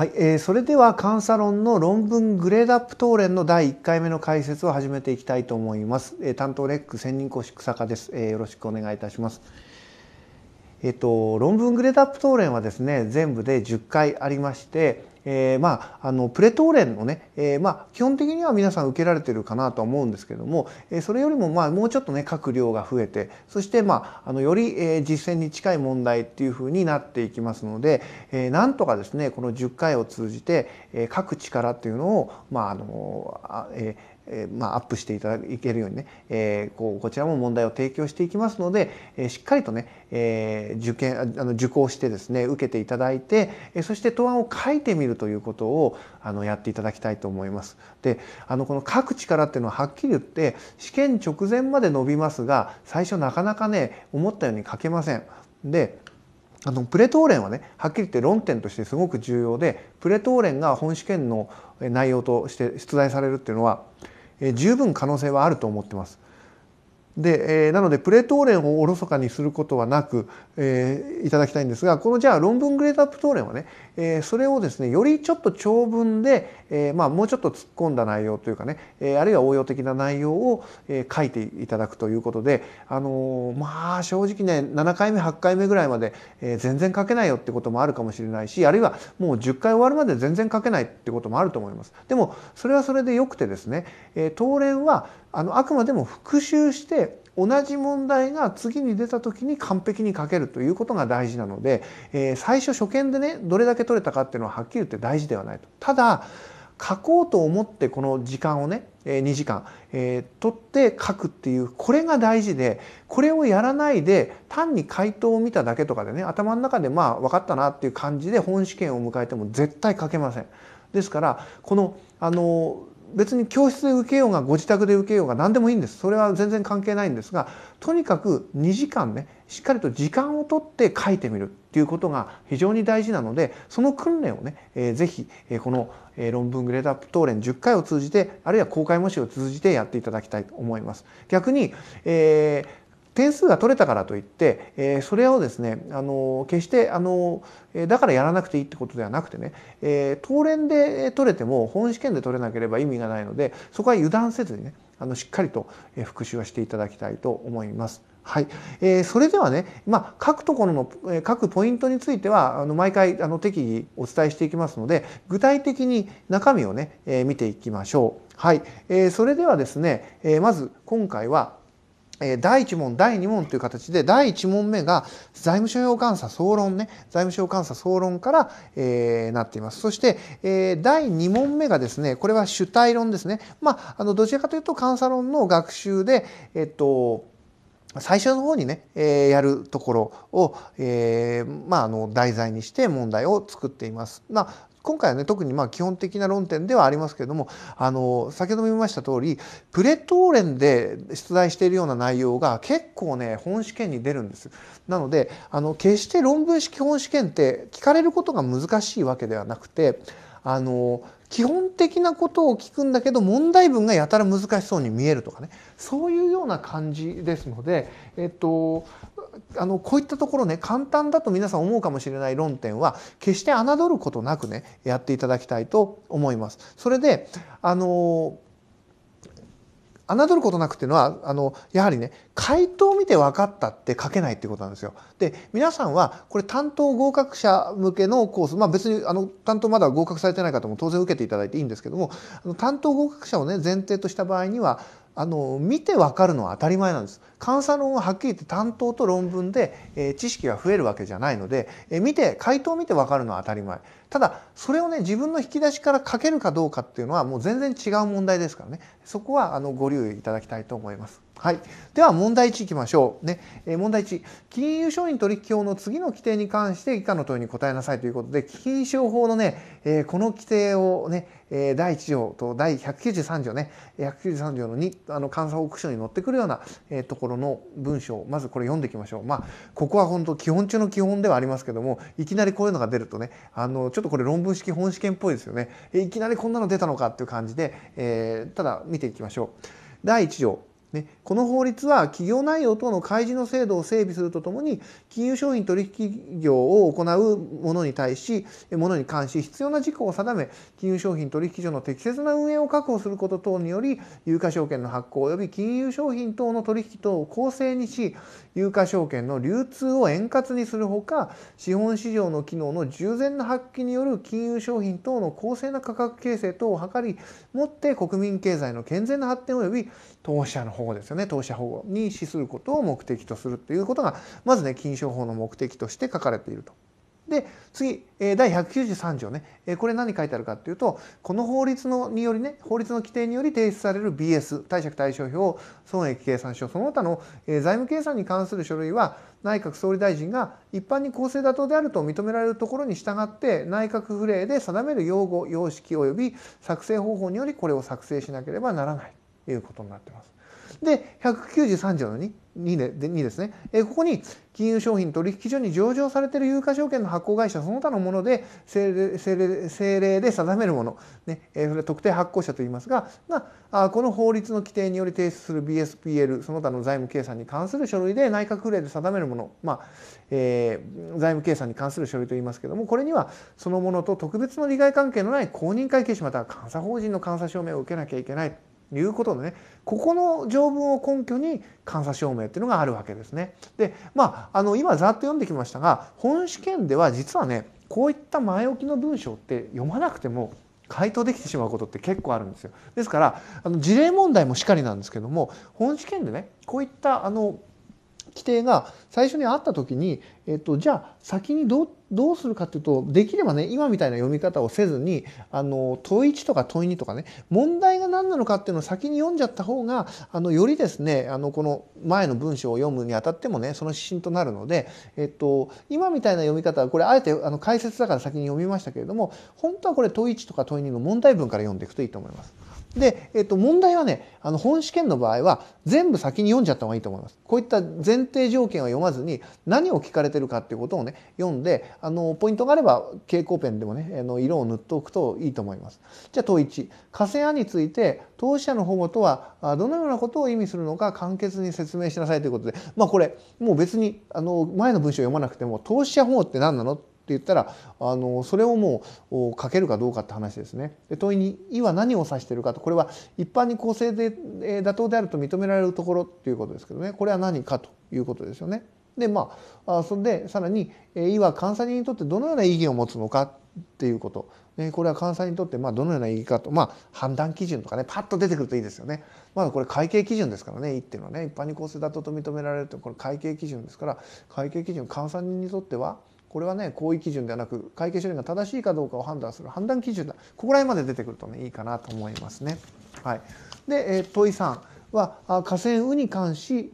はい、えー、それでは監査論の論文グレードアップ討論の第1回目の解説を始めていきたいと思います。えー、担当レック専任講師草加です、えー、よろしくお願いいたします。えっと、論文グレードアップ討論はですね全部で10回ありまして、えー、まああのプレ討論のね、えー、まあ基本的には皆さん受けられてるかなとは思うんですけども、えー、それよりもまあもうちょっとね書く量が増えてそしてまああのより、えー、実践に近い問題っていうふうになっていきますので、えー、なんとかですねこの10回を通じて、えー、書く力っていうのをまああのあ、えーえまあ、アップしていただけるようにね、えー、こうこちらも問題を提供していきますので、えー、しっかりとね、え受験あの受講してですね受けていただいて、えそして答案を書いてみるということをあのやっていただきたいと思います。であのこの書く力っていうのははっきり言って試験直前まで伸びますが最初なかなかね思ったように書けません。であのプレトーレンはねはっきり言って論点としてすごく重要でプレトーレンが本試験の内容として出題されるっていうのは十分可能性はあると思ってます。で、えー、なのでプレートーレンをおろそかにすることはなく、えー、いただきたいんですがこのじゃあ論文グレードアップトーレンはね、えー、それをですねよりちょっと長文で、えーまあ、もうちょっと突っ込んだ内容というかね、えー、あるいは応用的な内容を、えー、書いていただくということで、あのー、まあ正直ね7回目8回目ぐらいまで、えー、全然書けないよってこともあるかもしれないしあるいはもう10回終わるまで全然書けないってこともあると思います。でもそれはそれでよくてですね、えー、トーレンはあのあくまでも復習して同じ問題が次に出た時に完璧に書けるということが大事なので、えー、最初初見でねどれだけ取れたかっていうのははっきり言って大事ではないと。ただ書こうと思ってこの時間をね2時間、えー、取って書くっていうこれが大事でこれをやらないで単に回答を見ただけとかでね頭の中でまあ分かったなっていう感じで本試験を迎えても絶対書けません。ですからこのあの別に教室で受けようがご自宅で受けようが何でもいいんですそれは全然関係ないんですがとにかく2時間ねしっかりと時間をとって書いてみるっていうことが非常に大事なのでその訓練をね、えー、ぜひ、えー、この、え論文グレードアップ答練10回を通じてあるいは公開模試を通じてやっていただきたいと思います。逆に、えー点数が取れたからといって、えー、それをですねあの決してあのだからやらなくていいってことではなくてね、えー、当連で取れても本試験で取れなければ意味がないのでそこは油断せずにねあのしっかりと復習はしていただきたいと思います。はい、えー、それではね、まあ、書くところの、えー、くポイントについてはあの毎回あの適宜お伝えしていきますので具体的に中身をね、えー、見ていきましょう。はい、えー、それではですね、えまず今回は第1問、第2問という形で、第1問目が財務省監査総論ね、財務省監査総論から、えー、なっています。そして、えー、第2問目がですね、これは主体論ですね。まあ、あの、どちらかというと監査論の学習で、えっと、最初の方にね、えー、やるところを、えー、まあ、あの題材にして問題を作っています。まあ、今回はね特にまあ基本的な論点ではありますけれどもあの先ほども言いました通りプレトーレンで出題しているような内容が結構ね本試験に出るんです。なのであの決して論文式本試験って聞かれることが難しいわけではなくてあの基本的なことを聞くんだけど問題文がやたら難しそうに見えるとかねそういうような感じですので、えっと、あのこういったところね簡単だと皆さん思うかもしれない論点は決して侮ることなくねやっていただきたいと思います。それであの侮ることなくっていうのはあのやはりね回答を見て分かったって書けないっていうことなんですよ。で皆さんはこれ担当合格者向けのコースまあ別にあの担当まだ合格されてない方も当然受けていただいていいんですけどもあの担当合格者をね前提とした場合にはあの見て分かるのは当たり前なんです。監査論ははっきり言って担当と論文で、え知識が増えるわけじゃないので、え見て回答を見て分かるのは当たり前ただそれをね自分の引き出しから書けるかどうかっていうのはもう全然違う問題ですからねそこはあのご留意いただきたいと思います。はい、では問題1いきましょう、ねえー、問題1金融商品取引法の次の規定に関して以下の問いに答えなさいということで金融商法のね、えー、この規定をね、えー、第1条と第193条ね193条の2あの監査報告書に載ってくるような、えー、ところろの文章まずこれ読んでいきましょうまあここは本当基本中の基本ではありますけどもいきなりこういうのが出るとねあのちょっとこれ論文式本試験っぽいですよねいきなりこんなの出たのかっていう感じで、えー、ただ見ていきましょう第1条ね、この法律は企業内容等の開示の制度を整備するとともに金融商品取引業を行うものに対しものに関し必要な事項を定め金融商品取引所の適切な運営を確保すること等により有価証券の発行及び金融商品等の取引等を公正にし有価証券の流通を円滑にするほか資本市場の機能の従前の発揮による金融商品等の公正な価格形成等を図りもって国民経済の健全な発展及び投資者の保護ですよね投資者保護に資することを目的とするということがまずね金賞法の目的として書かれていると。で次第193条ねこれ何書いてあるかっていうとこの法律のによりね法律の規定により提出される BS 貸借対照表損益計算書その他の財務計算に関する書類は内閣総理大臣が一般に公正妥当であると認められるところに従って内閣府令で定める用語様式及び作成方法によりこれを作成しなければならないということになってます。で、193条の2。2, でで2ですね、えここに金融商品取引所に上場されている有価証券の発行会社その他のもので政令で定めるもの、ねえそれ特定発行者といいますがまあこの法律の規定により提出する BSPL その他の財務計算に関する書類で内閣府令で定めるもの、まあえー、財務計算に関する書類といいますけどもこれにはそのものと特別の利害関係のない公認会計士または監査法人の監査証明を受けなきゃいけない。いうことでねここの条文を根拠に監査証明っていうのがあるわけですね。でまああの今ざっと読んできましたが本試験では実はねこういった前置きの文章って読まなくても回答できてしまうことって結構あるんですよ。ですからあの事例問題もしかりなんですけども本試験でねこういったあの規定が最初にあった時に、えっと、じゃあ先にどっどうするかっていうとできればね今みたいな読み方をせずにあの問1とか問2とかね問題が何なのかっていうのを先に読んじゃった方があのよりですねあのこの前の文章を読むにあたってもねその指針となるので、えっと、今みたいな読み方はこれあえてあの解説だから先に読みましたけれども本当はこれ問1とか問2の問題文から読んでいくといいと思います。で、えっと、問題はね、あの、本試験の場合は、全部先に読んじゃった方がいいと思います。こういった前提条件は読まずに、何を聞かれてるかっていうことをね、読んで、あの、ポイントがあれば、蛍光ペンでもね、あの、色を塗っておくといいと思います。じゃあ、問1。家政案について、当事者の保護とは、どのようなことを意味するのか、簡潔に説明しなさいということで、まあ、これ、もう別に、あの、前の文章を読まなくても、当事者保護って何なのって言ったらあのそれをもうかけるかどうかって話ですね。で問いに「い」は何を指してるかとこれは一般に公正で、えー、妥当であると認められるところっていうことですけどねこれは何かということですよね。でまあそれでさらに「い」は監査人にとってどのような意義を持つのかっていうこと、これは監査にとってまあどのような意義かと、まあ、判断基準とかねパッと出てくるといいですよね。まだこれ会計基準ですからね「い」っていうのはね一般に公正妥当と認められるとこれ会計基準ですから会計基準監査人にとってはこれはね行為基準ではなく会計処理が正しいかどうかを判断する判断基準だここら辺まで出てくるとねいいかなと思いますね。はい、で、え問い3は河川雨に関し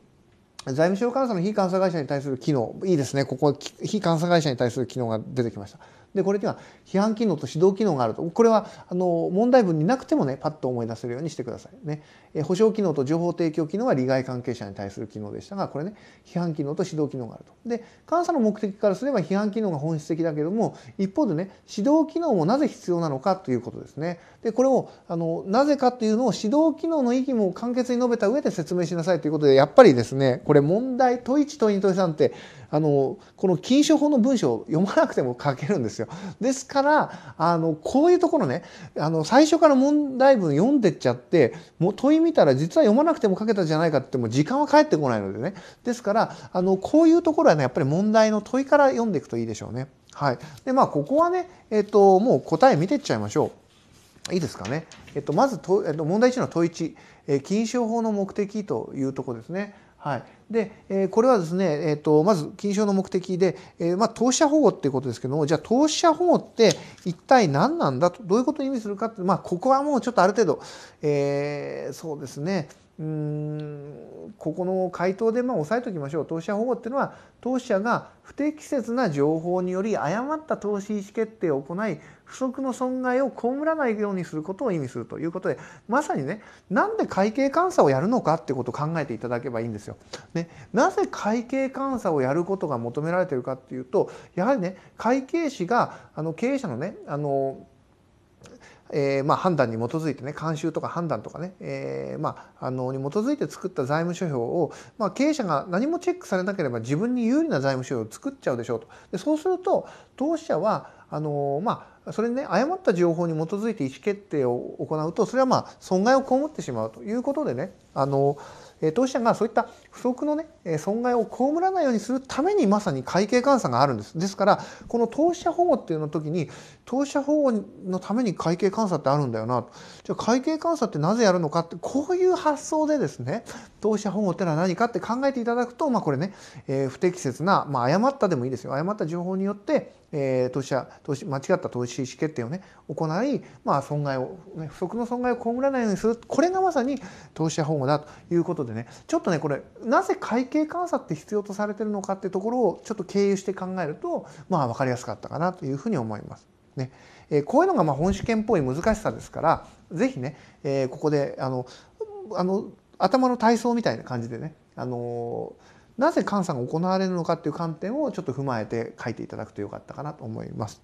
財務省監査の非監査会社に対する機能いいですねここ非監査会社に対する機能が出てきました。でこれには批判機能と指導機能があるとこれはあの問題文になくてもねパッと思い出せるようにしてくださいね、え保証機能と情報提供機能は利害関係者に対する機能でしたがこれね批判機能と指導機能があるとで監査の目的からすれば批判機能が本質的だけども一方でね指導機能もなぜ必要なのかということですねでこれをあのなぜかというのを指導機能の意義も簡潔に述べた上で説明しなさいということでやっぱりですねこれ問題問1問2問3ってあのこの禁書法の文章を読まなくても書けるんですよ。ですからあのこういうところねあの最初から問題文読んでっちゃってもう問い見たら実は読まなくても書けたじゃないかってもう時間は返ってこないのでねですからあのこういうところはねやっぱり問題の問いから読んでいくといいでしょうね。はい、でまあここはね、えっと、もう答え見てっちゃいましょう。いいですかね。えっと、まずえっと、問題1の問1、え禁書法の目的というとこですね。はい、で、えー、これはですね、えーと、まず金賞の目的で、えーまあ、投資者保護っていうことですけどもじゃあ投資者保護って一体何なんだとどういうことを意味するかって、まあ、ここはもうちょっとある程度、えー、そうですねうんここの回答でまあ押さえておきましょう投資者保護っていうのは投資者が不適切な情報により誤った投資意思決定を行い不足の損害を被らないようにすることを意味するということでまさにねなんで会計監査をやるのかってことを考えていただけばいいんですよ。ね、なぜ会計監査をやることが求められてるかっていうとやはりね会計士があの経営者のねあのえー、まあ判断に基づいてね慣習とか判断とかね、えー、まああのに基づいて作った財務諸表を、まあ、経営者が何もチェックされなければ自分に有利な財務諸表を作っちゃうでしょうと。でそうすると投資者はあのまあそれにね誤った情報に基づいて意思決定を行うとそれはまあ損害を被ってしまうということでねあの投資者がそういった不測のね損害を被らないようにするためにまさに会計監査があるんですですからこの投資者保護っていうの時に投資者保護のために会計監査ってあるんだよなとじゃあ会計監査ってなぜやるのかってこういう発想でですね投資者保護ってのは何かって考えていただくとまあこれね、えー、不適切な、まあ、誤ったでもいいですよ誤った情報によってえー、投資者投資間違った投資意思決定をね行い、まあ、損害を、ね、不測の損害を被らないようにするこれがまさに投資者保護だということでねちょっとねこれなぜ会計監査って必要とされてるのかってところをちょっと経由して考えるとまあ分かりやすかったかなというふうに思います。ねえー、こういうのがまあ本試験っぽい難しさですから是非ね、えー、ここであのあの頭の体操みたいな感じでねあのーなぜ監査が行われるのかという観点をちょっと踏まえて書いていただくとよかったかなと思います。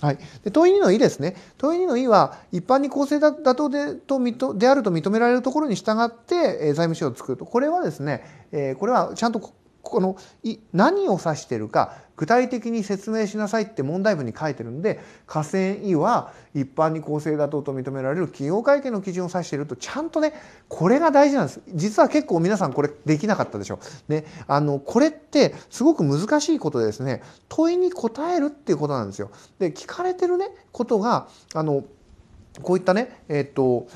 はい、で問い2の「い」ですね問い2の「い」は一般に公正妥当でとであると認められるところに従って、えー、財務省を作るとこれはですね、えー、これはちゃんとこの何を指してるか具体的に説明しなさいって問題文に書いてるんで河川医は一般に公正妥当と認められる企業会計の基準を指しているとちゃんとねこれが大事なんです実は結構皆さんこれできなかったでしょ。ね、あのこれってすごく難しいことでですね問いに答えるっていうことなんですよ。で聞かれてるねことがあのこういったねえっ、と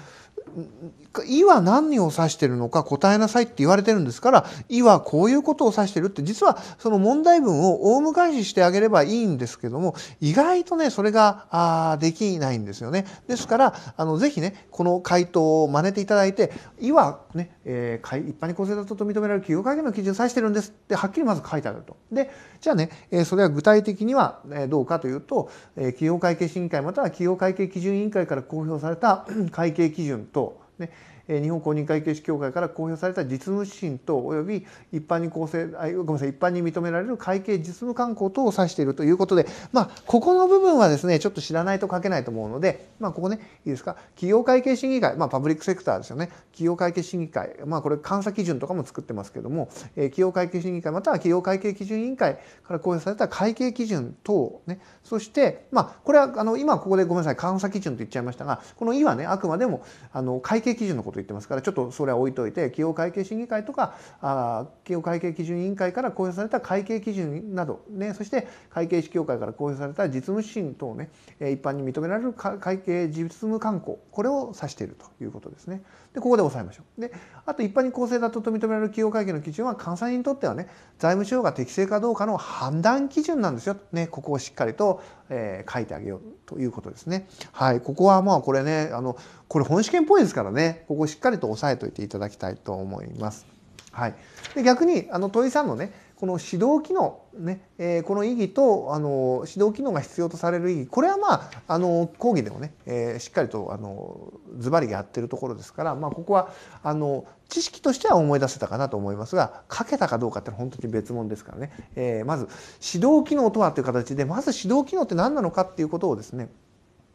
いは何を指してるのか答えなさいって言われてるんですから、いはこういうことを指してるって、実はその問題文をオウム返ししてあげればいいんですけども、意外とね、それが、あできないんですよね。ですから、あの、ぜひね、この回答を真似ていただいて、いはね、えー、一般に公正だと認められる企業会計の基準を指してるんですって、はっきりまず書いてあると。で、じゃあね、えー、それは具体的には、ね、どうかというと、えー、企業会計審議会または企業会計基準委員会から公表された会計基準と、ね日本公認会計士協会から公表された実務指針等及び一般に構成あごめんなさい一般に認められる会計実務慣行等を指しているということで、まあ、ここの部分はですねちょっと知らないと書けないと思うので、まあ、ここねいいですか企業会計審議会、まあ、パブリックセクターですよね企業会計審議会、まあ、これ監査基準とかも作ってますけども、えー、企業会計審議会または企業会計基準委員会から公表された会計基準等、ね、そして、まあ、これはあの今ここでごめんなさい監査基準と言っちゃいましたがこの「い」はねあくまでもあの会計基準のこと言ってますからちょっとそれは置いといて企業会計審議会とかあ企業会計基準委員会から公表された会計基準など、ね、そして会計士協会から公表された実務指針等ね一般に認められる会計実務慣行これを指しているということですね。でここで押さえましょう。であと一般に公正だと認められる企業会計の基準は監査人にとってはね財務省が適正かどうかの判断基準なんですよ、ね、ここをしっかりと、えー、書いてあげようということですね。はい、ここはまあこれねあのこれ本試験っぽいですからねここしっかりと押さえといていただきたいと思います。はい、で逆にあの問いさんのねこの指導機能ね、えー、この意義とあの指導機能が必要とされる意義これはまああの講義でもね、えー、しっかりとあのズバリやってるところですから、まあ、ここはあの知識としては思い出せたかなと思いますが書けたかどうかって本当に別物ですからね、えー、まず指導機能とはという形でまず指導機能って何なのかっていうことをですね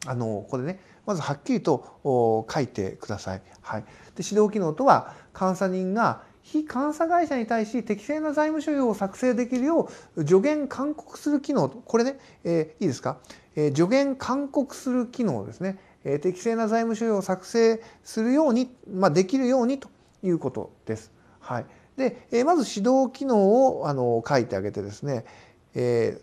あのここでねまずはっきりと書いてください。はい、で指導機能とは監査人が非監査会社に対し適正な財務諸表を作成できるよう助言勧告する機能これね、えー、いいですか、えー、助言勧告する機能ですね、えー、適正な財務諸表を作成するように、まあ、できるようにということです。はい、で、えー、まず指導機能をあの書いてあげてですね、え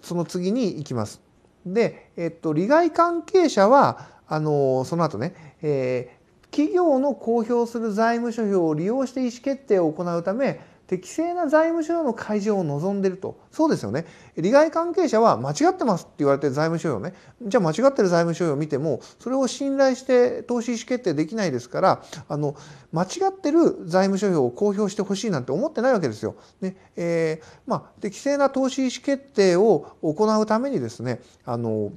ー、その次に行きます。で、えっと、利害関係者はあのその後ね、え企業の公表する財務諸表を利用して意思決定を行うため適正な財務諸表の開示を望んでいるとそうですよね利害関係者は間違ってますって言われて財務諸表ねじゃあ間違ってる財務諸表を見てもそれを信頼して投資意思決定できないですからあの間違ってる財務諸表を公表してほしいなんて思ってないわけですよ。ねえー、まあ、適正な投資意思決定を行うためにですねあの、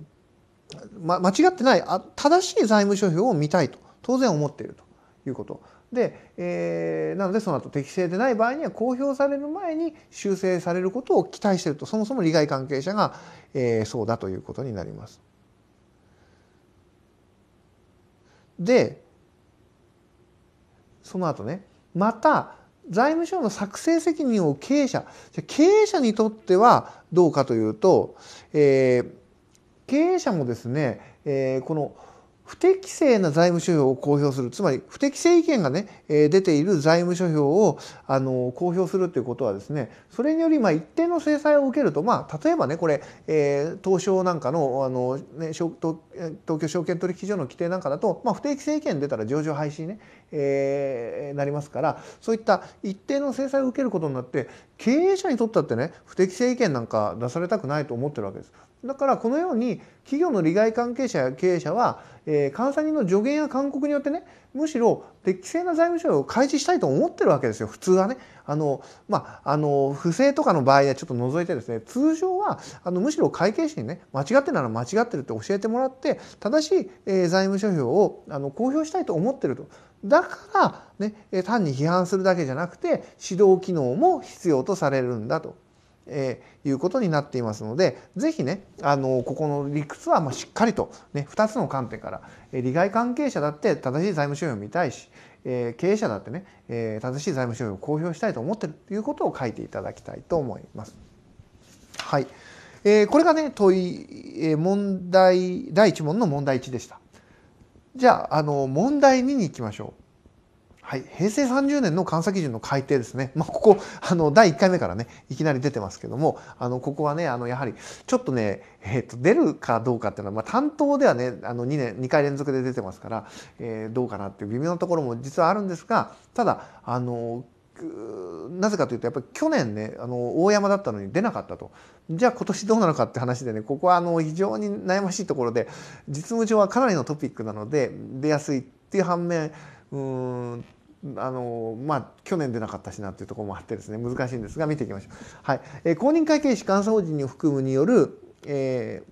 ま、間違ってないあ正しい財務諸表を見たいと。当然思っているということ。で、えー、なのでその後適正でない場合には公表される前に修正されることを期待しているとそもそも利害関係者が、えー、そうだということになります。でその後ねまた財務省の作成責任を経営者経営者にとってはどうかというと、えー、経営者もですね、えー、この「不適正な財務諸表を公表するつまり不適正意見がね、え出ている財務諸表をあの公表するということはですねそれによりま一定の制裁を受けると、まあ、例えばねこれ、えー、東証なんかのあの、ね、東京証券取引所の規定なんかだと、まあ、不適正意見出たら上場廃止に、ねえー、なりますからそういった一定の制裁を受けることになって経営者にとったってね不適正意見なんか出されたくないと思ってるわけです。だからこのように企業の利害関係者や経営者は、えー、監査人の助言や勧告によってねむしろ適正な財務省を開示したいと思ってるわけですよ普通はねあの、まあ、あの不正とかの場合はちょっと除いてですね通常はあのむしろ会計士にね間違ってるなら間違ってるって教えてもらって正しい、えー、財務諸表をあの公表したいと思ってると。だから、ね、単に批判するだけじゃなくて指導機能も必要とされるんだとえー、いうことになっていますので是非ねあのここの理屈はまあしっかりと、ね、2つの観点から、えー、利害関係者だって正しい財務収支を見たいし、えー、経営者だってね、え正しい財務収支を公表したいと思ってるということを書いていただきたいと思います。はい、えこれがね問い、え問題第1問の問題1でした。じゃああの問題2に行きましょう。はい、平成30年の監査基準の改定ですね、まあ、ここあの第1回目からねいきなり出てますけどもあのここはねあのやはりちょっとね、えー、と出るかどうかっていうのは、まあ、担当ではねあの 2, 年2回連続で出てますから、えー、どうかなっていう微妙なところも実はあるんですがただあのなぜかというとやっぱり去年ねあの大山だったのに出なかったとじゃあ今年どうなのかって話でねここはあの非常に悩ましいところで実務上はかなりのトピックなので出やすいっていう反面うんあのまあ、去年出なかったしなというところもあってですね難しいんですが見ていきましょう。はいえー、公認会計士監査法人を含むによる、え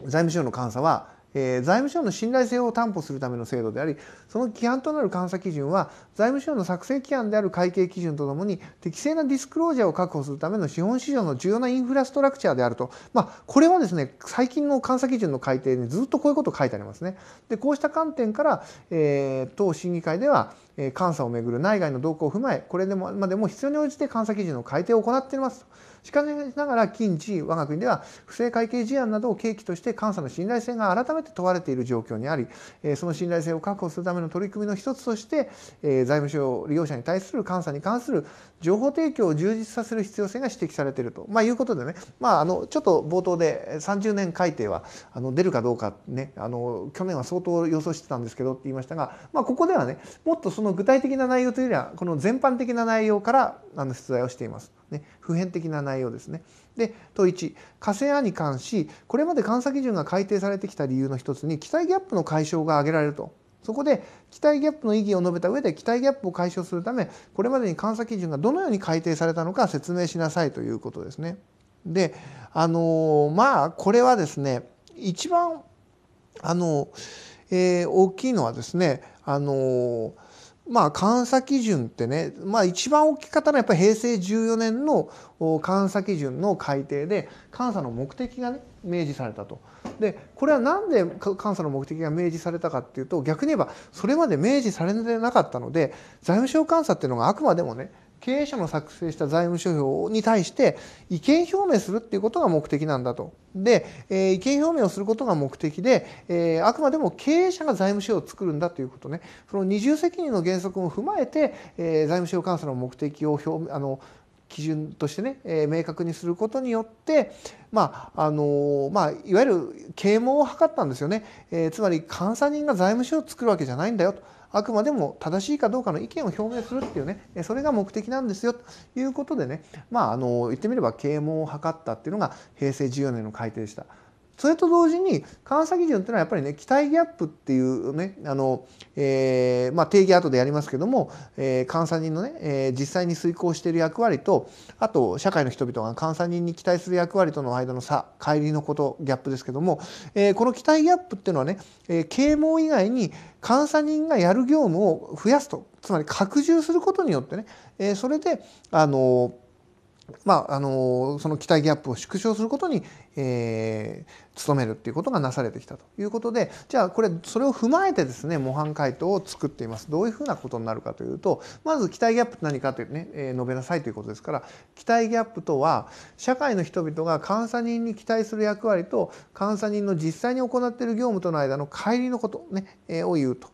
ー、財務省の監査は、えー、財務省の信頼性を担保するための制度でありその規範となる監査基準は財務省の作成規範である会計基準とともに適正なディスクロージャーを確保するための資本市場の重要なインフラストラクチャーであると、まあ、これはですね最近の監査基準の改定にずっとこういうこと書いてありますね。でこうした観点から、えー、当審議会では監査をめぐる内外の動向を踏まえこれまでも必要に応じて監査基準の改定を行っていますしかしながら近日我が国では不正会計事案などを契機として監査の信頼性が改めて問われている状況にありその信頼性を確保するための取り組みの一つとして財務省利用者に対する監査に関する情報提供を充実させる必要性が指摘されていると、まあ、いうことでね、まあ、あのちょっと冒頭で30年改定はあの出るかどうか、ね、あの去年は相当予想してたんですけどって言いましたが、まあ、ここではねもっとその具体的な内容というよりはこの全般的な内容からあの出題をしています。ね、普遍的な内容ですね。で問1火星案に関しこれまで監査基準が改定されてきた理由の一つに期待ギャップの解消が挙げられると。そこで期待ギャップの意義を述べた上で期待ギャップを解消するためこれまでに監査基準がどのように改定されたのか説明しなさいということですね。であのまあこれはですね一番あの、えー、大きいのはですねあのーまあ、監査基準ってね、まあ、一番大きかったのはやっぱり平成14年の監査基準の改定で監査の目的がね明示されたと。でこれは何で監査の目的が明示されたかっていうと逆に言えばそれまで明示されてなかったので財務省監査っていうのがあくまでもね経営者の作成した財務諸表に対して意見表明するっていうことが目的なんだと。で、えー、意見表明をすることが目的で、えー、あくまでも経営者が財務諸表を作るんだということねその二重責任の原則も踏まえて、えー、財務諸表監査の目的を表あの基準としてね、えー、明確にすることによって、まああのまあ、いわゆる啓蒙を図ったんですよね、えー、つまり監査人が財務諸表を作るわけじゃないんだよと。あくまでも正しいかどうかの意見を表明するっていうねそれが目的なんですよということでねまああの言ってみれば啓蒙を図ったっていうのが平成14年の改定でした。それと同時に監査基準っていうのはやっぱりね期待ギャップっていうねあの、えーまあ、定義後でやりますけども、えー、監査人のね、えー、実際に遂行している役割とあと社会の人々が監査人に期待する役割との間の差乖離のことギャップですけども、えー、この期待ギャップっていうのはね、えー、啓蒙以外に監査人がやる業務を増やすとつまり拡充することによってね、えー、それであのまあ、あのその期待ギャップを縮小することに、えー、努めるっていうことがなされてきたということでじゃあこれそれを踏まえてですね模範解答を作っていますどういうふうなことになるかというとまず期待ギャップって何かというね、えー、述べなさいということですから期待ギャップとは社会の人々が監査人に期待する役割と監査人の実際に行っている業務との間の乖離のことね、ねえー、を言うと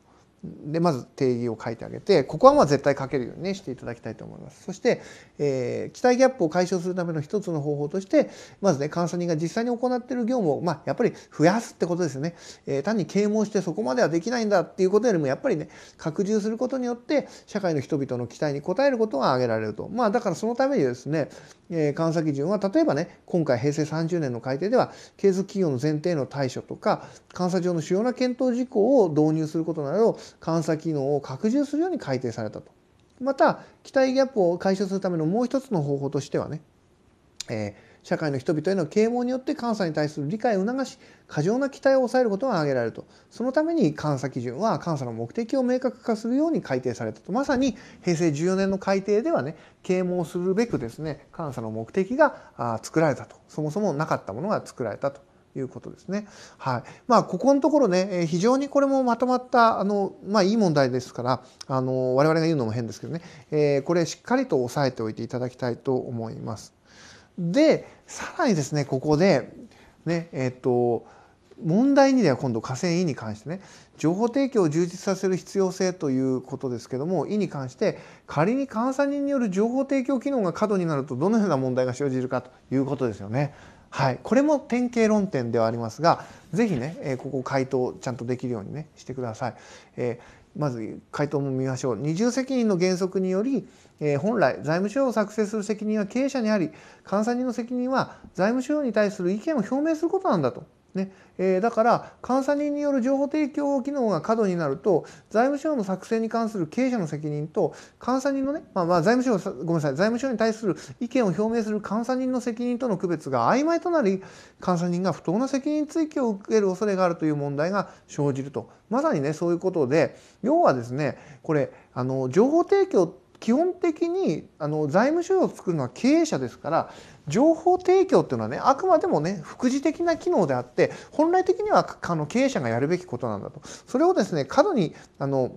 でまず定義を書いてあげてここはまあ絶対書けるように、ね、していただきたいと思います。そして、えー、期待ギャップを解消するための一つの方法としてまずね監査人が実際に行っている業務を、まあ、やっぱり増やすってことですね、えー、単に啓蒙してそこまではできないんだっていうことよりもやっぱりね拡充することによって社会の人々の期待に応えることが挙げられると、まあ、だからそのためにですね、えー、監査基準は例えばね今回平成30年の改定では継続企業の前提の対処とか監査上の主要な検討事項を導入することなど監査機能を拡充するように改定されたと。また期待ギャップを解消するためのもう一つの方法としてはね、えー、社会の人々への啓蒙によって監査に対する理解を促し過剰な期待を抑えることが挙げられるとそのために監査基準は監査の目的を明確化するように改定されたとまさに平成14年の改定ではね啓蒙するべくですね監査の目的が作られたとそもそもなかったものが作られたということですね。はい。まあ、ここのところね、非常にこれもまとまった、あの、まあ、いい問題ですから、あの、我々が言うのも変ですけどね、えー、これしっかりと押さえておいていただきたいと思います。で、さらにですね、ここで、ね、えっ、と、問題2では今度河川 E に関してね情報提供を充実させる必要性ということですけども委に関して仮に監査人による情報提供機能が過度になるとどのような問題が生じるかということですよね。はい、これも典型論点ではありますが是非ね、えー、ここ回答ちゃんとできるようにねしてください。えー、まず回答も見ましょう。二重責任の原則により、えー、本来財務省を作成する責任は経営者にあり監査人の責任は財務省に対する意見を表明することなんだと。ねえー、だから監査人による情報提供機能が過度になると財務省の作成に関する経営者の責任と監査人のね、まあ、まあ財務省ごめんなさい財務省に対する意見を表明する監査人の責任との区別が曖昧となり監査人が不当な責任追及を受ける恐れがあるという問題が生じるとまさにねそういうことで要はですねこれあの情報提供って基本的にあの財務収入を作るのは経営者ですから情報提供っていうのはねあくまでもね副次的な機能であって本来的にはあの経営者がやるべきことなんだとそれをですね過度にあの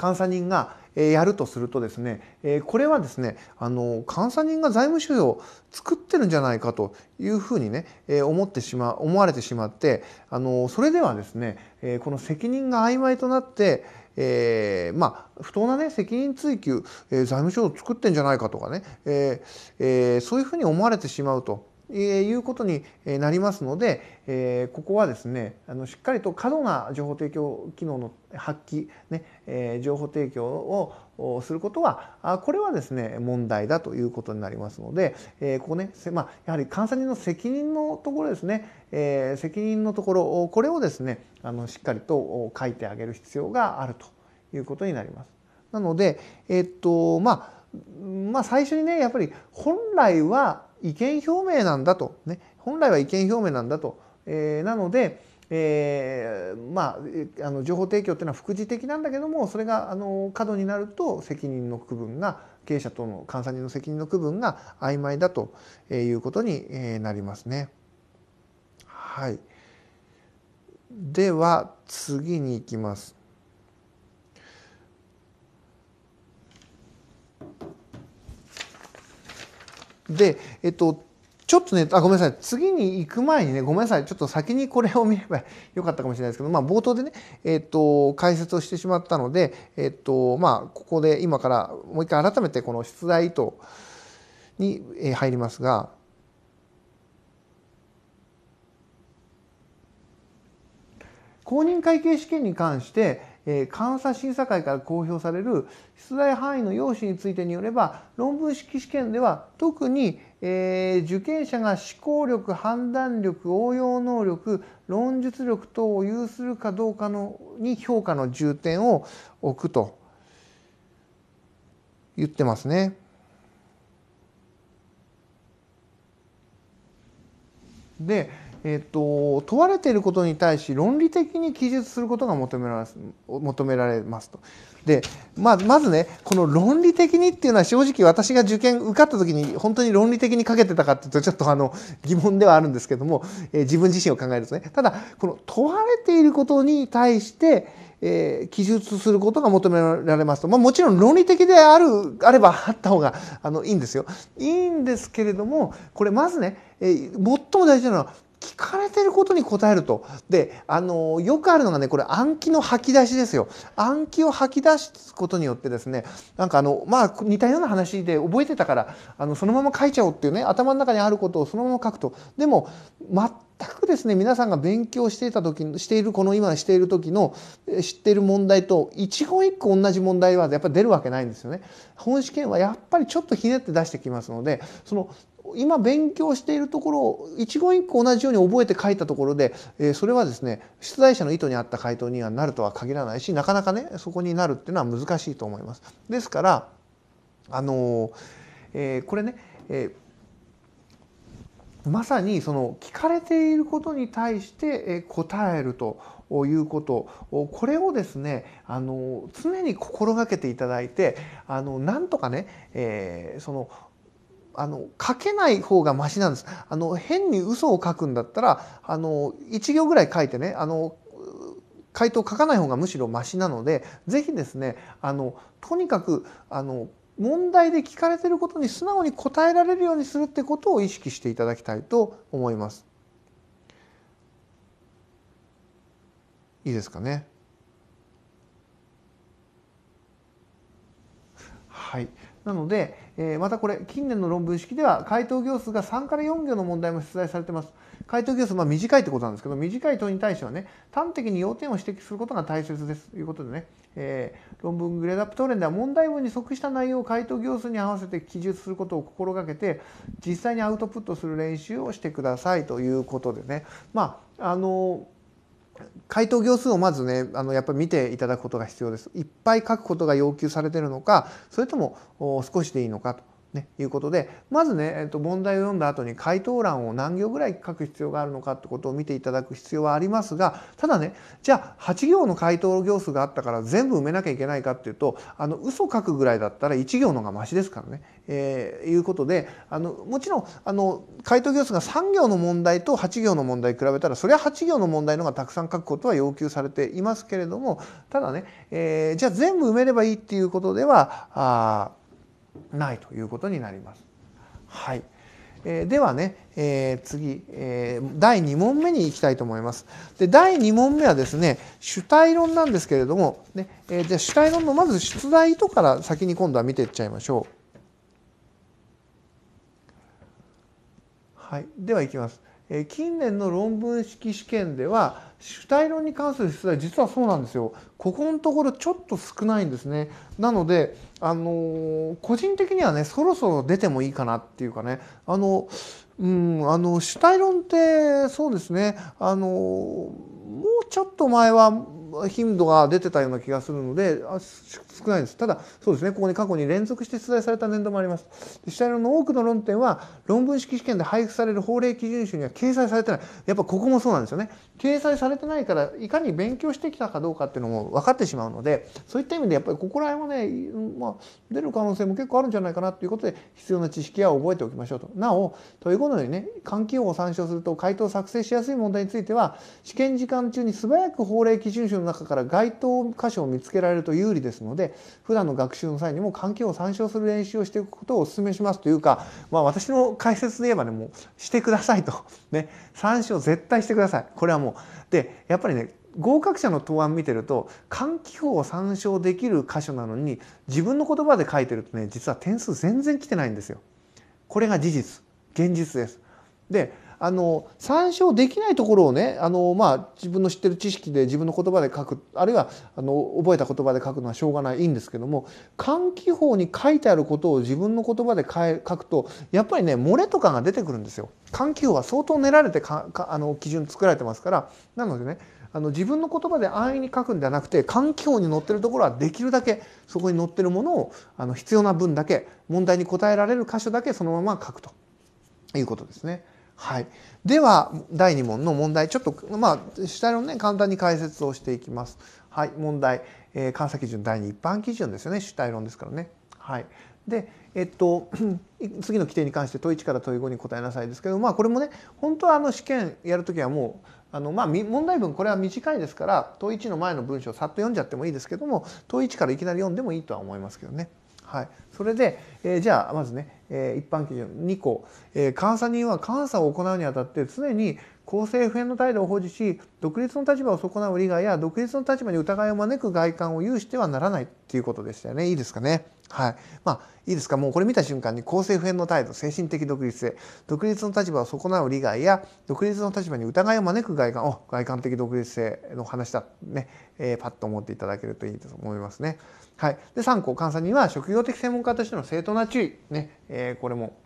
監査人がやるとするとですねこれはですねあの監査人が財務収支を作ってるんじゃないかというふうにね思ってしま思われてしまってあのそれではですねこの責任が曖昧となってえー、まあ不当なね責任追及、えー、財務省を作ってんじゃないかとかね、えーえー、そういうふうに思われてしまうと。いうことになりますので、えー、ここはですねあのしっかりと過度な情報提供機能の発揮、ねえー、情報提供ををすることはこれはですね問題だということになりますので、えー、ここね、まあ、やはり監査人の責任のところですね、えー、責任のところこれをですねあのしっかりと書いてあげる必要があるということになります。なので、えー、っとまあ、まあ、最初にねやっぱり本来は意見表明なんだと、ね、本来は意見表明なんだと、えー、なので、えー、まああの情報提供っていうのは副次的なんだけどもそれがあの過度になると責任の区分が経営者との監査人の責任の区分が曖昧だということになりますね。はい、では次に行きます。で、えっと、ちょっとね、あ、ごめんなさい。次に行く前にね、ごめんなさい。ちょっと先にこれを見ればよかったかもしれないですけど、まあ冒頭でね、えっ、ー、と、解説をしてしまったので、えっ、ー、と、まあここで今からもう一回改めてこの出題意図に入りますが、公認会計試験に関して、えー、監査審査会から公表される出題範囲の要旨についてによれば論文式試験では特にえー、受験者が思考力判断力応用能力論述力等を有するかどうかのに評価の重点を置くと言ってますね。で、えーと、と問われていることに対し論理的に記述することが求められます求められますと。でまあ、まずねこの論理的にっていうのは正直私が受験受かった時に本当に論理的にかけてたかっていうとちょっとあの疑問ではあるんですけども、えー、自分自身を考えるとねただこの問われていることに対して、えー、記述することが求められますと、まあ、もちろん論理的であるあればあった方があのいいんですよいいんですけれどもこれまずね、えー、最も大事なのは聞かれてることに答えると。で、あの、よくあるのがね、これ暗記の吐き出しですよ。暗記を吐き出すことによってですね、なんかあの、まあ、似たような話で覚えてたから、あの、そのまま書いちゃおうっていうね、頭の中にあることをそのまま書くと。でも、全くですね、皆さんが勉強していた時、している、この今している時の、知っている問題と、一言一句同じ問題はやっぱり出るわけないんですよね。本試験はやっぱりちょっとひねって出してきますので、その、今勉強しているところを一言一句同じように覚えて書いたところで、えー、それはですね出題者の意図に合った回答にはなるとは限らないしなかなかねそこになるっていうのは難しいと思います。ですからあのー、えー、これね、えまさにその聞かれていることに対して答えるということこれをですねあの常に心がけていただいてあのなんとかね、えー、そのあの書けない方がマシなんです。あの変に嘘を書くんだったらあの1行ぐらい書いてねあの回答書かない方がむしろマシなので是非ですねあのとにかくあの問題で聞かれてることに素直に答えられるようにするってことを意識していただきたいと思います。いいですかね。はい。なので、えまたこれ近年の論文式では回答行数が3から4行の問題も出題されてます。回答行数ま短いってことなんですけど短い問いに対してはね端的に要点を指摘することが大切ですということでね、えー、論文グレードアップ討論では問題文に即した内容を回答行数に合わせて記述することを心がけて実際にアウトプットする練習をしてくださいということでねまああの回答行数をまずねあのやっぱり見ていただくことが必要です。いっぱい書くことが要求されてるのかそれとも少しでいいのかとね、いうことでまずね、えっと問題を読んだ後に回答欄を何行ぐらい書く必要があるのかってことを見ていただく必要はありますがただねじゃあ8行の回答行数があったから全部埋めなきゃいけないかっていうとあの嘘書くぐらいだったら1行のがましですからね、えー、いうことであのもちろんあの回答行数が3行の問題と8行の問題比べたらそれは8行の問題のがたくさん書くことは要求されていますけれどもただね、えー、じゃあ全部埋めればいいっていうことではああないということになります。はい、えー、ではね、えー、次、えー、第2問目に行きたいと思います。で第2問目はですね主体論なんですけれども、ねえー、じゃ主体論のまず出題意図から先に今度は見ていっちゃいましょう。はい、では行きます。近年の論文式試験では主体論に関する出題実はそうなんですよここのところちょっと少ないんですねなのであの個人的にはねそろそろ出てもいいかなっていうかねあのうんあの主体論ってそうですねあのもうちょっと前は頻度が出てたような気がするので少ないです。ただそうですねここに過去に連続して出題された年度もあります。下の多くの論点は論文式試験で配布される法令基準集には掲載されてないやっぱここもそうなんですよね。掲載されてないからいかに勉強してきたかどうかっていうのも分かってしまうのでそういった意味でやっぱりここら辺はね、まあ、出る可能性も結構あるんじゃないかなということで必要な知識は覚えておきましょうと。なおということでね換気用を参照すると回答作成しやすい問題については試験時間中に素早く法令基準集の中から該当箇所を見つけられると有利ですので普段の学習の際にも環境を参照する練習をしていくことをお勧めしますというか、まあ、私の解説で言えばねもうしてくださいと ね参照絶対してくださいこれはもう。でやっぱりね合格者の答案見てると換気法を参照できる箇所なのに自分の言葉で書いてるとね実は点数全然来てないんですよ。これが事実現実です。であの参照できないところをねあの、まあ、自分の知ってる知識で自分の言葉で書くあるいはあの覚えた言葉で書くのはしょうがないいいんですけども換気法に書いてあることを自分の言葉で書くとやっぱりね漏れとかが出てくるんですよ。換気法は相当練られてかかあの基準作られてますからなのでねあの自分の言葉で安易に書くんじゃなくて換気法に載ってるところはできるだけそこに載ってるものをあの必要な分だけ問題に答えられる箇所だけそのまま書くということですね。はい、では第2問の問題ちょっとまあ主体論ね簡単に解説をしていきます。はい、問題、えー、監査基準第2一般基準ですよね主体論ですからね。はい、で、えっと、次の規定に関して問1から問5に答えなさいですけど、まあ、これもね本当はあの試験やる時はもうあの、まあ、問題文これは短いですから問1の前の文章をさっと読んじゃってもいいですけども問1からいきなり読んでもいいとは思いますけどね。はい、それで、えー、じゃあまずね、えー、一般基準2個、えー、監査人は監査を行うにあたって常に公正不変の態度を保持し独立の立場を損なう利害や独立の立場に疑いを招く外観を有してはならないっていうことでしたよねいいですかね。はい、まあいいですかもうこれ見た瞬間に公正不変の態度精神的独立性独立の立場を損なう利害や独立の立場に疑いを招く外観を外観的独立性の話だね、えー、パッと思っていただけるといいと思いますね。はい、で3項監査には職業的専門家としての正当な注意、ねえー、これも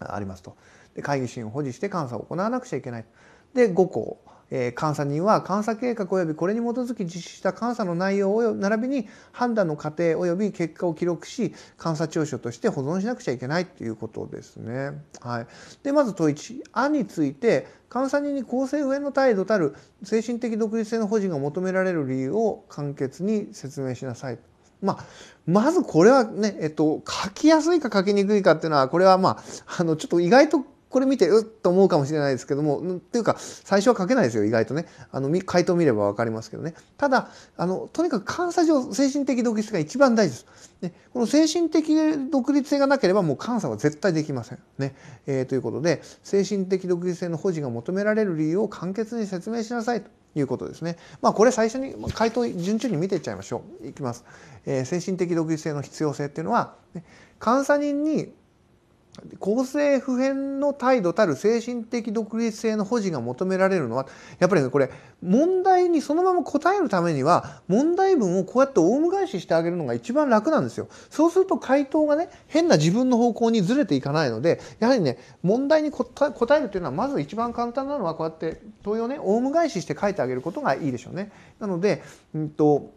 ありますと。で会議審を保持して監査を行わなくちゃいけない。で5項え監査人は監査計画及びこれに基づき実施した監査の内容を並びに判断の過程及び結果を記録し監査調書として保存しなくちゃいけないということですね。はい、でまず問1案について監査人に公正上の態度たる精神的独立性の保持が求められる理由を簡潔に説明しなさい。まあ、まずこれはね、えっと、書きやすいか書きにくいかっていうのは、これはまあ、あの、ちょっと意外とこれ見てうっと思うかもしれないですけどもっていうか最初は書けないですよ意外とねあの回答見れば分かりますけどねただあのとにかく監査上精神的独立が一番大事です。でこの精神的独立性がなければもう監査は絶対できません。ねえー、ということで精神的独立性の保持が求められる理由を簡潔に説明しなさいと。いうことですね。まあこれ最初に回答順調に見ていっちゃいましょう。いきます。えー、精神的独立性の必要性っていうのは、ね、監査人に構成不変の態度たる精神的独立性の保持が求められるのはやっぱりねこれ問題にそのまま答えるためには問題文をこうやってオウム返ししてあげるのが一番楽なんですよ。そうすると回答がね変な自分の方向にずれていかないのでやはりね問題に答えるというのはまず一番簡単なのはこうやって問いをねオウム返しして書いてあげることがいいでしょうね。なので、うんと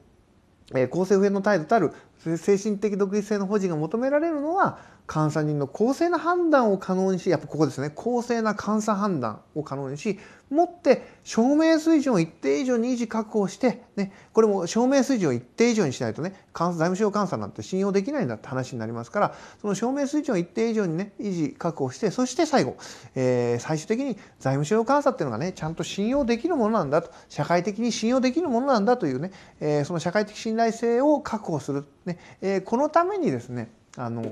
えー、構成不変の態度たる精神的独立性の保持が求められるのは監査人の公正な判断を可能にしやっぱここですね公正な監査判断を可能にしもって証明水準を一定以上に維持確保して、ね、これも証明水準を一定以上にしないとね財務省監査なんて信用できないんだって話になりますからその証明水準を一定以上にね維持確保してそして最後、えー、最終的に財務省監査っていうのがねちゃんと信用できるものなんだと社会的に信用できるものなんだというね、えー、その社会的信頼性を確保するねえー、このためにですねあの、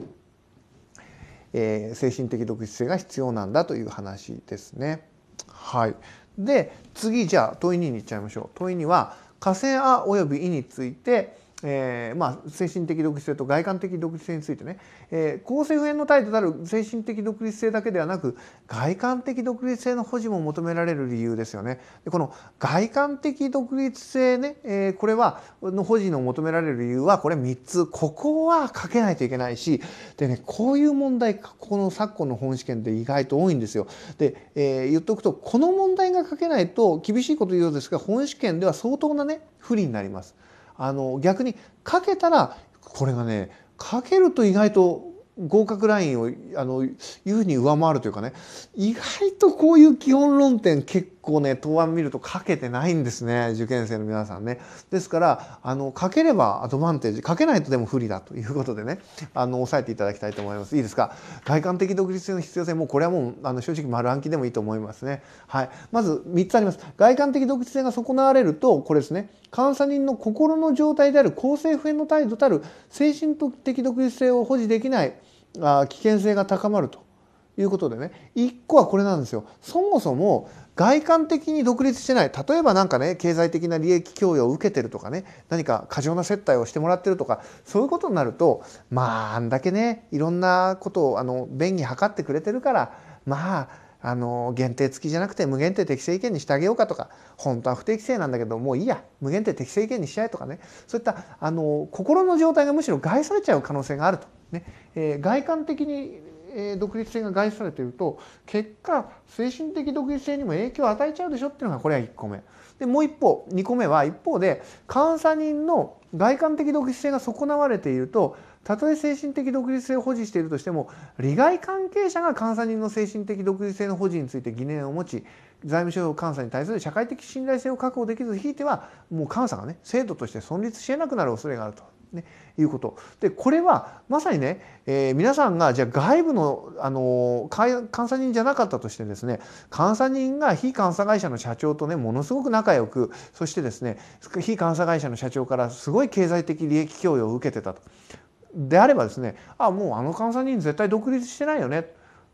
えー、精神的独立性が必要なんだという話ですね。はい、で次じゃあ問い2にいっちゃいましょう。問いには「火星あおよび「い」についてえー、まあ、精神的独立性と外観的独立性についてね、えー、構成不変の態度である精神的独立性だけではなく外観的独立性の保持も求められる理由ですよね。でこの外観的独立性ね、えー、これはの保持の求められる理由はこれ3つここは書けないといけないしでねこういう問題ここの昨今の本試験で意外と多いんですよ。で、え言っとくとこの問題が書けないと厳しいこと言うようですが本試験では相当なね不利になります。あの逆にかけたらこれがねかけると意外と合格ラインをあのいうふうに上回るというかね意外とこういう基本論点結構ね答案見ると書けてないんですね受験生の皆さんね。ですからあの書ければアドバンテージ書けないとでも不利だということでねあの抑えていただきたいと思います。いいですか外観的独立性の必要性もこれはもうあの正直丸暗記でもいいと思いますね。はい、まず3つあります。外観的独立性が損なわれるとこれですね監査人の心の状態である公正不変の態度たる精神的独立性を保持できないあ危険性が高まるということでね1個はこれなんですよ。そもそも外観的に独立してない例えば何かね経済的な利益供与を受けてるとかね何か過剰な接待をしてもらってるとかそういうことになるとまああんだけねいろんなことをあの便宜図ってくれてるからまああの限定付きじゃなくて無限定適正意見にしてあげようかとか本当は不適正なんだけどもういいや無限定適正意見にしちゃえとかねそういったあの心の状態がむしろ害されちゃう可能性があると、ねえー、外観的にえ独立性が害されてると結果精神的独立性にも影響を与えちゃうでしょっていうのがこれは1個目。でもう一方2個目は一方で監査人の外観的独立性が損なわれているとたとえ精神的独立性を保持しているとしても利害関係者が監査人の精神的独立性の保持について疑念を持ち財務省監査に対する社会的信頼性を確保できずひいてはもう監査がね制度として存立しえなくなる恐れがあるとね、いうこと。でこれはまさにね、えー、皆さんがじゃあ外部の、あのー、監査人じゃなかったとしてですね監査人が非監査会社の社長とねものすごく仲良くそしてですね非監査会社の社長からすごい経済的利益供与を受けてたと。であればですねあもうあの監査人絶対独立してないよね、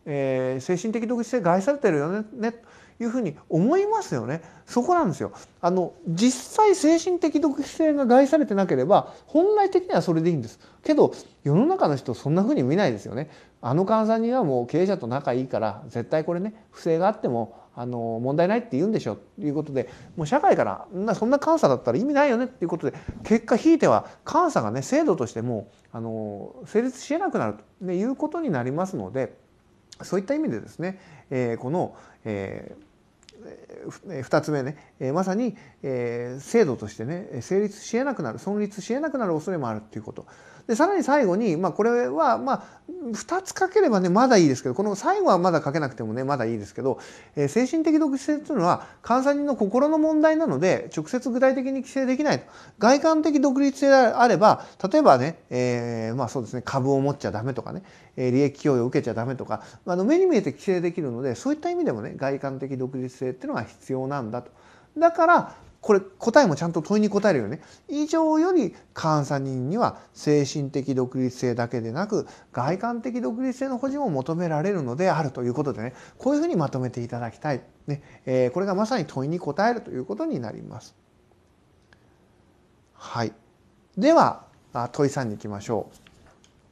えー、精神的独立性害されてるよねねいうふうに思いますよね。そこなんですよ。あの実際精神的独性が害されてなければ本来的にはそれでいいんです。けど世の中の人そんなふうに見ないですよね。あの監査人はもう経営者と仲いいから絶対これね不正があってもあの問題ないって言うんでしょということでもう社会からそんな監査だったら意味ないよねっていうことで結果ひいては監査がね制度としてもあの成立しえなくなるということになりますのでそういった意味でですね、えこの、え2つ目ね、まさに、え制度としてね成立しえなくなる存立しえなくなる恐れもあるっていうことでさらに最後に、まあ、これは、まあ、2つ書ければねまだいいですけどこの最後はまだ書けなくてもねまだいいですけど、え精神的独立性というのは監査人の心の問題なので直接具体的に規制できない外観的独立性であれば例えばね、えー、まあ、そうですね株を持っちゃダメとかね利益供与を受けちゃダメとかあの目に見えて規制できるのでそういった意味でもね外観的独立性明っていうのが必要なんだと。だからこれ答えもちゃんと問いに答えるよね。以上より監査人には精神的独立性だけでなく外観的独立性の保持も求められるのであるということでねこういうふうにまとめていただきたい、ねえー、これがまさに問いに答えるということになります。はい、では問いさんに行きましょ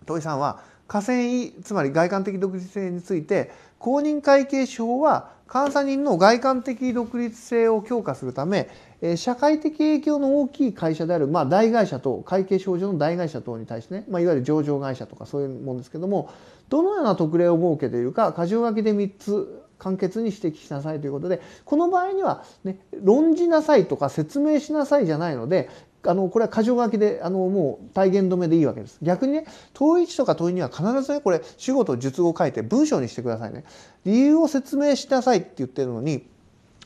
う。問いさんは河川位つまり外観的独立性について公認会計士法は監査人の外観的独立性を強化するため、え社会的影響の大きい会社である、まあ、大会社等会計少女の大会社等に対してね、まあ、いわゆる上場会社とかそういうもんですけどもどのような特例を設けているか箇条書きで3つ簡潔に指摘しなさいということでこの場合には、ね、論じなさいとか説明しなさいじゃないので、あのこれは箇条書きであのもう体言止めでいいわけです逆にね問一1とか問二には必ずねこれ主語と述語を書いて文章にしてくださいね理由を説明しなさいって言ってるのに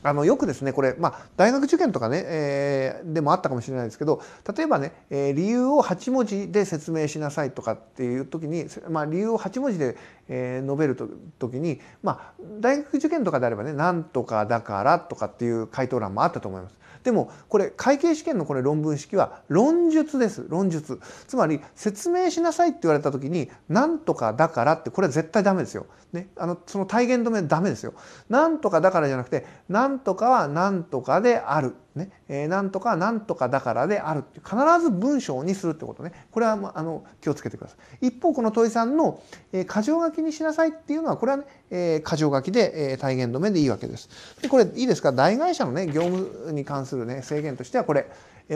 あのよくですねこれ、まあ、大学受験とかね、えー、でもあったかもしれないですけど例えばね、えー、理由を8文字で説明しなさいとかっていう時に、まあ、理由を8文字で、えー、述べる時に、まあ、大学受験とかであればね「なんとかだから」とかっていう回答欄もあったと思います。でもこれ会計試験のこれ論文式は論述です論述つまり説明しなさいって言われた時になんとかだからってこれは絶対ダメですよ、ね、あのその体言止めダメですよなんとかだからじゃなくてなんとかはなんとかであるねえー、なんとかなんとかだからである必ず文章にするってことねこれはあの気をつけてください一方この問いさんの、えー、箇条書きにしなさいっていうのはこれはね、えー、箇条書きで、えー、体言止めでいいわけですでこれいいですか大会社のね業務に関するね制限としてはこれ、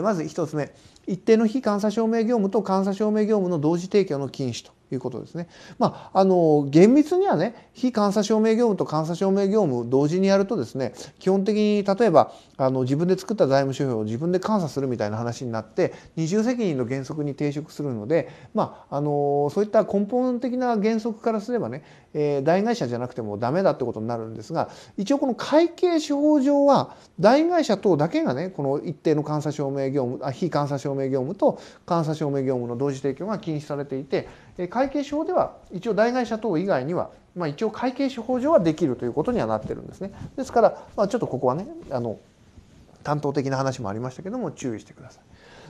まず1つ目一定の非監査証明業務と監査証明業務の同時提供の禁止ということですね。まあ、あの厳密にはね非監査証明業務と監査証明業務同時にやるとですね基本的に例えばあの自分で作った財務諸表を自分で監査するみたいな話になって二重責任の原則に抵触するので、まあ、あのそういった根本的な原則からすればね、えー、大会社じゃなくてもダメだってことになるんですが一応この会計手法上は大会社等だけがねこの一定の監査証明明業務あ非監査証明業務と監査証明業務の同時提供が禁止されていて会計書では一応大会社等以外には、まあ、一応会計手法上はできるということにはなってるんですね。ですから、まあ、ちょっとここはねあの担当的な話もありましたけども注意してくださ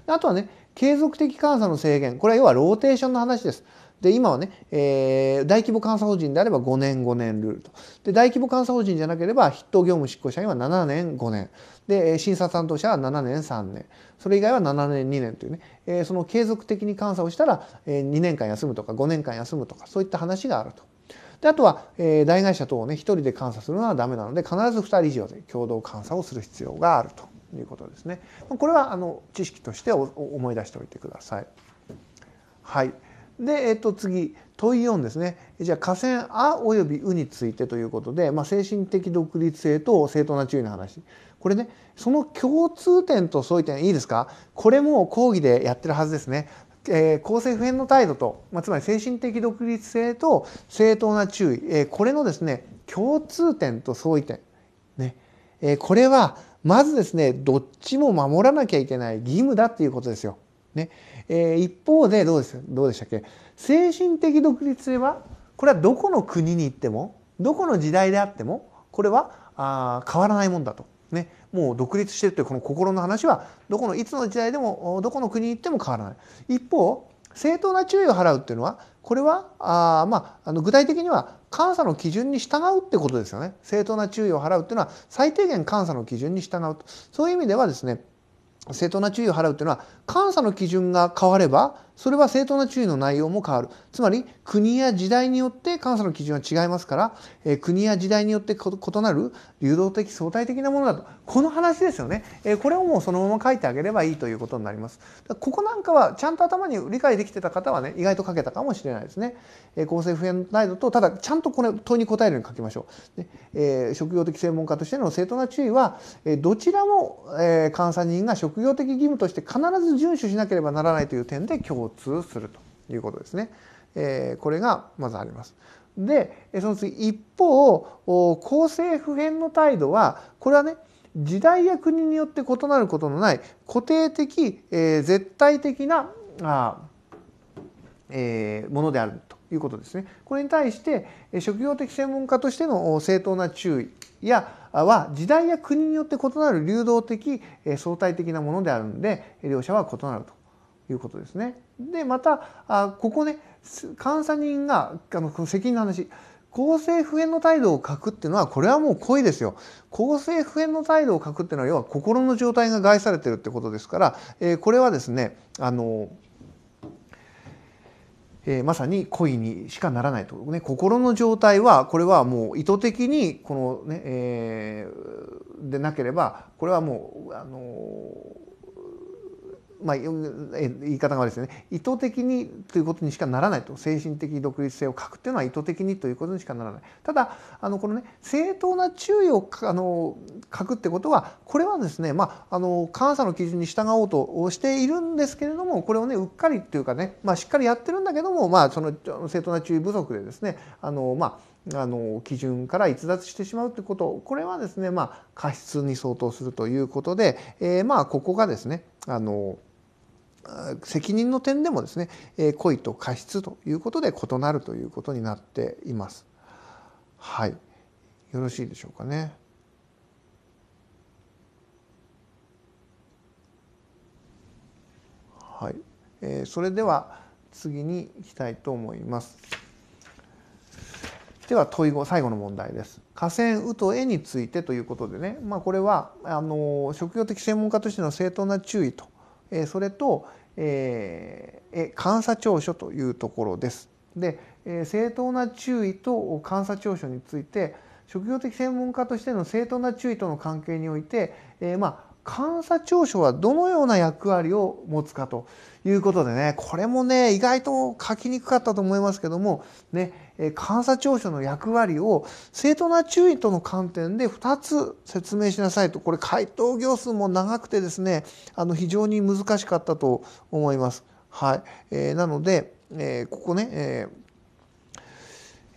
い。あとはね継続的監査の制限これは要はローテーションの話です。で今はね、えー、大規模監査法人であれば5年5年ルールとで大規模監査法人じゃなければ筆頭業務執行者には7年5年で審査担当者は7年3年それ以外は7年2年というね、えその継続的に監査をしたら、え2年間休むとか5年間休むとかそういった話があると。であとは、え大会社等をね一人で監査するのはダメなので必ず2人以上で共同監査をする必要があるということですね。これはあの知識として思い出しておいてください。はい、で、えっと、次問4ですねじゃあ河川「あ」および「う」についてということで、まあ、精神的独立性と正当な注意の話これねその共通点と相違点いいですかこれも講義でやってるはずですね。えー、公正不変の態度と、まあ、つまり精神的独立性と正当な注意、えー、これのですね共通点と相違点、ねえー、これはまずですねどっちも守らなきゃいけない義務だっていうことですよ。ねえー、一方でどうですどうでしたっけ精神的独立性はこれはどこの国に行ってもどこの時代であってもこれはあ変わらないもんだとね、もう独立してるというこの心の話はどこのいつの時代でもどこの国に行っても変わらない。一方正当な注意を払うっていうのはこれはあ、まあ、あの具体的には監査の基準に従うってことですよね正当な注意を払うっていうのは最低限監査の基準に従うとそういう意味ではですね正当な注意を払うっていうのは監査の基準が変わればそれは正当な注意の内容も変わるつまり国や時代によって監査の基準は違いますから、えー、国や時代によって異なる流動的相対的なものだとこの話ですよね、えー、これをもうそのまま書いてあげればいいということになりますここなんかはちゃんと頭に理解できてた方はね意外と書けたかもしれないですね、えー、構成不変態度とただちゃんとこれ問いに答えるように書きましょう、ねえ職業的専門家としての正当な注意は、えどちらも、え監査人が職業的義務として必ず遵守しなければならないという点で共通するということですね。えこれがまずあります。でその次一方公正不変の態度はこれはね時代や国によって異なることのない固定的、えー、絶対的なあ、えものであるということですね。これに対して職業的専門家としての正当な注意やは時代や国によって異なる流動的相対的なものであるので両者は異なるということですね。でまたあここね監査人があのこの責任の話公正不変の態度を書くっていうのはこれはもう故意ですよ。公正不変の態度を書くっていうのは要は心の状態が害されてるってことですから、えー、これはですねあのーえー、まさに恋にしかならないと、ね、心の状態はこれはもう意図的にこのね、えー、でなければこれはもうあのまあ、言い方が悪いですね意図的にということにしかならないと精神的独立性を欠くというのは意図的にということにしかならないただあのこのね正当な注意をあの欠くってことはこれはですね、まあ、あの監査の基準に従おうとしているんですけれどもこれをねうっかりっていうかね、まあ、しっかりやってるんだけども、まあ、その正当な注意不足でですねあの、まああの基準から逸脱してしまうということこれはですね、まあ、過失に相当するということで、えー、まあここがですねあの責任の点でもですね故意と過失ということで異なるということになっています。はいよろしいでしょうかね。はい、えー、それでは次にいきたいと思います。では問い後最後の問題です。河川ウと絵についてということでね、まあ、これはあの職業的専門家としての正当な注意と、えー、それと、えー、監査調書というところです。で、えー、正当な注意と監査調書について職業的専門家としての正当な注意との関係において、えー、まあ監査調書はどのような役割を持つかということでねこれもね意外と書きにくかったと思いますけどもね、監査庁所の役割を正当な注意との観点で2つ説明しなさいとこれ回答行数も長くてですねあの非常に難しかったと思います。はいえー、なので、えー、ここね、え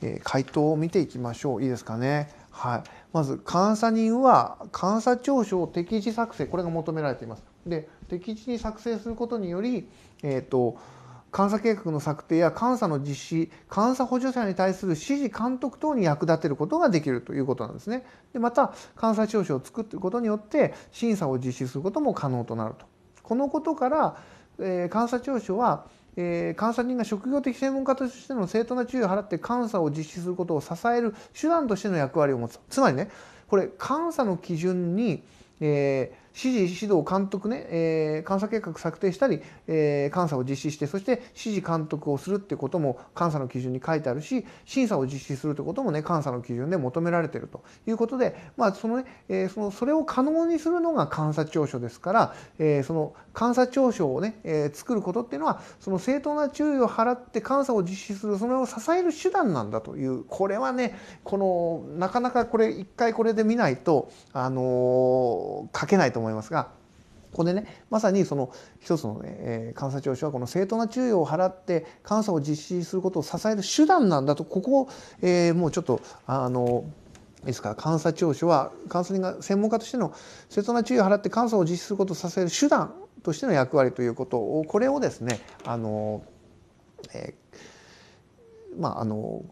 ー、回答を見ていきましょういいですかね。はい、まず監査人は監査調書を適時作成これが求められています。で適時に作成することにより、えーと監査計画の策定や監査の実施監査補助者に対する指示監督等に役立てることができるということなんですね。でまた監査調書を作っていることによって審査を実施することも可能となると。このことから、えー、監査調書は、え監査人が職業的専門家としての正当な注意を払って監査を実施することを支える手段としての役割を持つつまりねこれ監査の基準に、えー、指示、指導、監督ね、えー、監査計画策定したり、えー、監査を実施して、そして指示、監督をするってことも監査の基準に書いてあるし、審査を実施するってこともね、監査の基準で求められているということで、まあ、そのね、えー、その、それを可能にするのが監査調書ですから、えー、その、監査調書をね、えー、作ることっていうのはその正当な注意を払って監査を実施するそれを支える手段なんだというこれはねこのなかなかこれ一回これで見ないと、あのー、書けないと思いますが。ここでねまさにその一つのね、ねえー、監査調書はこの正当な注意を払って監査を実施することを支える手段なんだとここを、えー、もうちょっとあのですから監査調書は監査人が専門家としての正当な注意を払って監査を実施することを支える手段としての役割ということをこれをですねあの、えー、まああの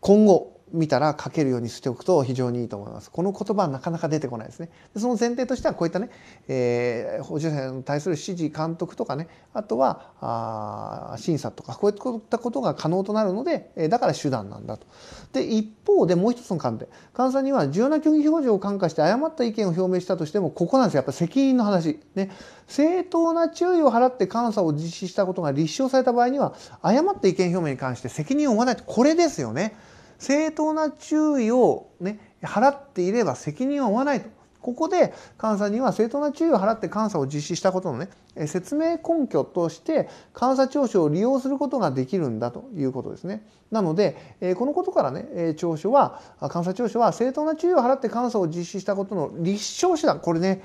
今後見たら書けるようにしておくと非常にいいと思います。この言葉はなかなか出てこないですね。でその前提としてはこういったね、えー、補助者に対する指示監督とかねあとはあ審査とかこういったことが可能となるので、えー、だから手段なんだと。で一方でもう一つの観点監査には重要な虚偽表示を感化して誤った意見を表明したとしてもここなんですよやっぱ責任の話。ね、正当な注意を払って監査を実施したことが立証された場合には誤った意見表明に関して責任を負わないこれですよね。正当な注意を、ね、払っていれば責任は負わないと。ここで監査人は正当な注意を払って監査を実施したことのね説明根拠として監査聴取を利用することができるんだということですね。なのでこのことからね聴取は監査聴取は正当な注意を払って監査を実施したことの立証手段これね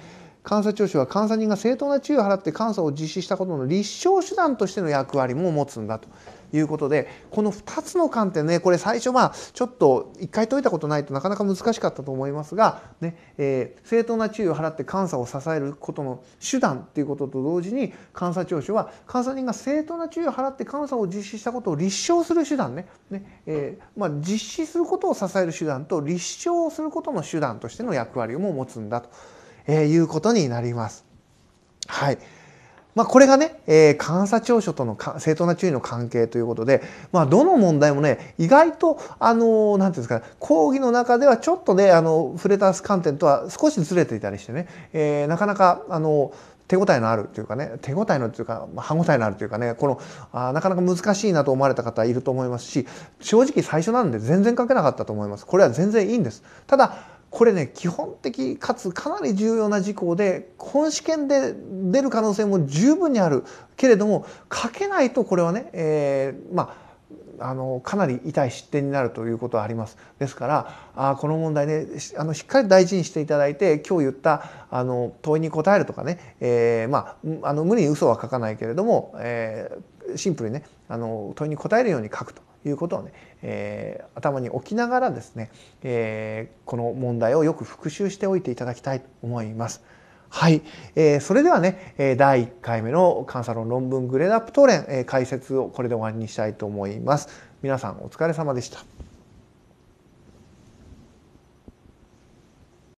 監査聴取は監査人が正当な注意を払って監査を実施したことの立証手段としての役割も持つんだということでこの2つの観点ねこれ最初まあちょっと1回解いたことないとなかなか難しかったと思いますが、ねえー、正当な注意を払って監査を支えることの手段っていうことと同時に監査聴取は監査人が正当な注意を払って監査を実施したことを立証する手段ねね、えー、まあ、実施することを支える手段と立証することの手段としての役割も持つんだと、えー、いうことになります。はいまあ、これがね、えー、監査長所との正当な注意の関係ということで、まあ、どの問題もね意外とあのなんていうんですか、ね、講義の中ではちょっとねあの触れた観点とは少しずれていたりしてね、えー、なかなかあの手応えのあるというかね手応えのというかまあ、歯応えのあるというかねこのあなかなか難しいなと思われた方いると思いますし正直最初なんで全然書けなかったと思いますこれは全然いいんですただこれね基本的かつかなり重要な事項で本試験で出る可能性も十分にあるけれども書けないとこれはね、えー、まああのかなり痛い失点になるということはあります。ですからあこの問題ねあのしっかり大事にしていただいて今日言ったあの問いに答えるとかね、えー、まあ、あの無理に嘘は書かないけれども、えー、シンプルにねあの問いに答えるように書くということをねえー、頭に置きながらですね、えー、この問題をよく復習しておいていただきたいと思います。はい、えー、それではね、え第1回目の監査論論文グレードアップ討論、え解説をこれで終わりにしたいと思います。皆さんお疲れ様でした。